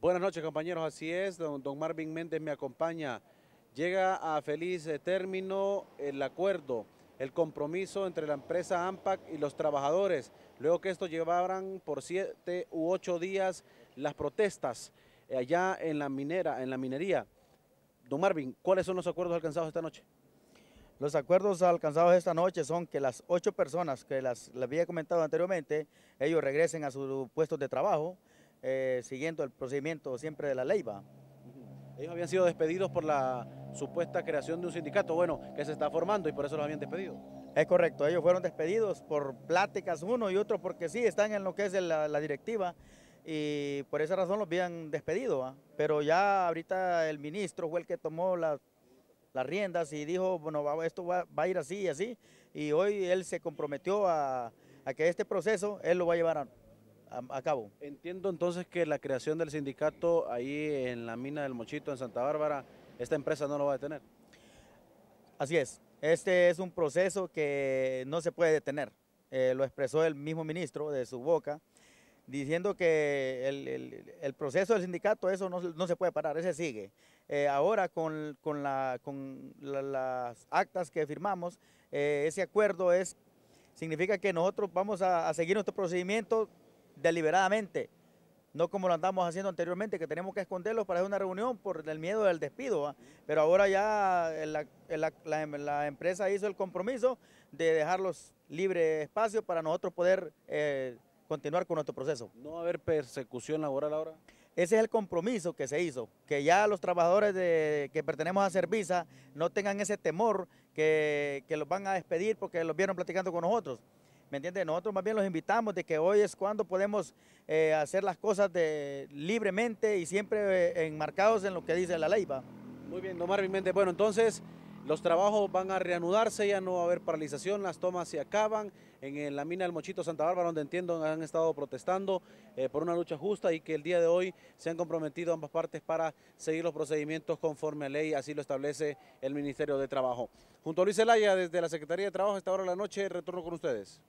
Buenas noches compañeros, así es, don, Marvin Méndez me acompaña. Llega a feliz eh, término el acuerdo, el compromiso entre la empresa AMPAC y los trabajadores, luego que esto llevaran por siete u ocho días las protestas eh, allá en la minera, en la minería. Don Marvin, ¿cuáles son los acuerdos alcanzados esta noche? Los acuerdos alcanzados esta noche son que las ocho personas que las, les había comentado anteriormente, ellos regresen a sus puestos de trabajo, eh, siguiendo el procedimiento siempre de la ley. ¿va? Ellos habían sido despedidos por la supuesta creación de un sindicato, bueno, que se está formando y por eso los habían despedido. Es correcto, ellos fueron despedidos por pláticas uno y otro porque sí, están en lo que es la, directiva y por esa razón los habían despedido. Pero ya ahorita el ministro fue el que tomó las riendas y dijo, bueno, esto va, a ir así y así. Y hoy él se comprometió a, a que este proceso él lo va a llevar a, a, Entiendo entonces que la creación del sindicato ahí en la mina del Mochito, en Santa Bárbara, esta empresa no lo va a detener. Así es, este es un proceso que no se puede detener. Eh, lo expresó el mismo ministro de su boca, diciendo que el, proceso del sindicato, eso no, se puede parar, ese sigue. Eh, ahora con, la, con las actas que firmamos, eh, ese acuerdo es significa que nosotros vamos a seguir nuestro procedimiento deliberadamente, no como lo andamos haciendo anteriormente, que tenemos que esconderlos para hacer una reunión por el miedo del despido. Pero ahora ya la, empresa hizo el compromiso de dejarlos libre espacio para nosotros poder eh, continuar con nuestro proceso. ¿No va a haber persecución laboral ahora? Ese es el compromiso que se hizo, que ya los trabajadores que pertenemos a Servisa no tengan ese temor que los van a despedir porque los vieron platicando con nosotros. ¿Me entiendes? Nosotros más bien los invitamos de que hoy es cuando podemos eh, hacer las cosas libremente y siempre eh, enmarcados en lo que dice la ley. ¿va? Muy bien, nomás Bueno, entonces los trabajos van a reanudarse, ya no va a haber paralización, las tomas se acaban. En la mina del Mochito Santa Bárbara, donde entiendo han estado protestando eh, por una lucha justa y que el día de hoy se han comprometido ambas partes para seguir los procedimientos conforme a ley, así lo establece el Ministerio de Trabajo. Junto a Luis Elaya, desde la Secretaría de Trabajo, esta hora de la noche, retorno con ustedes.